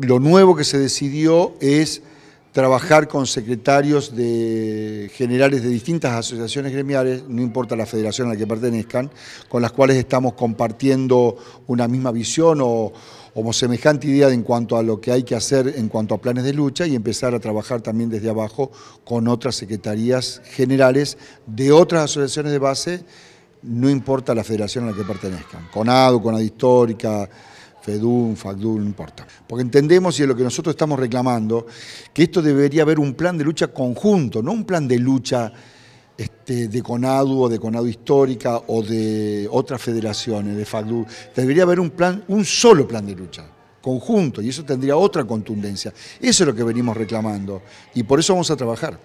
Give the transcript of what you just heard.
lo nuevo que se decidió es trabajar con secretarios de generales de distintas asociaciones gremiales, no importa la federación a la que pertenezcan, con las cuales estamos compartiendo una misma visión o, semejante idea en cuanto a lo que hay que hacer en cuanto a planes de lucha y empezar a trabajar también desde abajo con otras secretarías generales de otras asociaciones de base, no importa la federación a la que pertenezcan, con ADU, con Histórica, FEDUN, FACDUN, no importa. Porque entendemos, y es lo que nosotros estamos reclamando, que esto debería haber un plan de lucha conjunto, no un plan de lucha este, de CONADU o de CONADU histórica o de otras federaciones, de FACDU. Debería haber un plan, un solo plan de lucha conjunto y eso tendría otra contundencia. Eso es lo que venimos reclamando y por eso vamos a trabajar.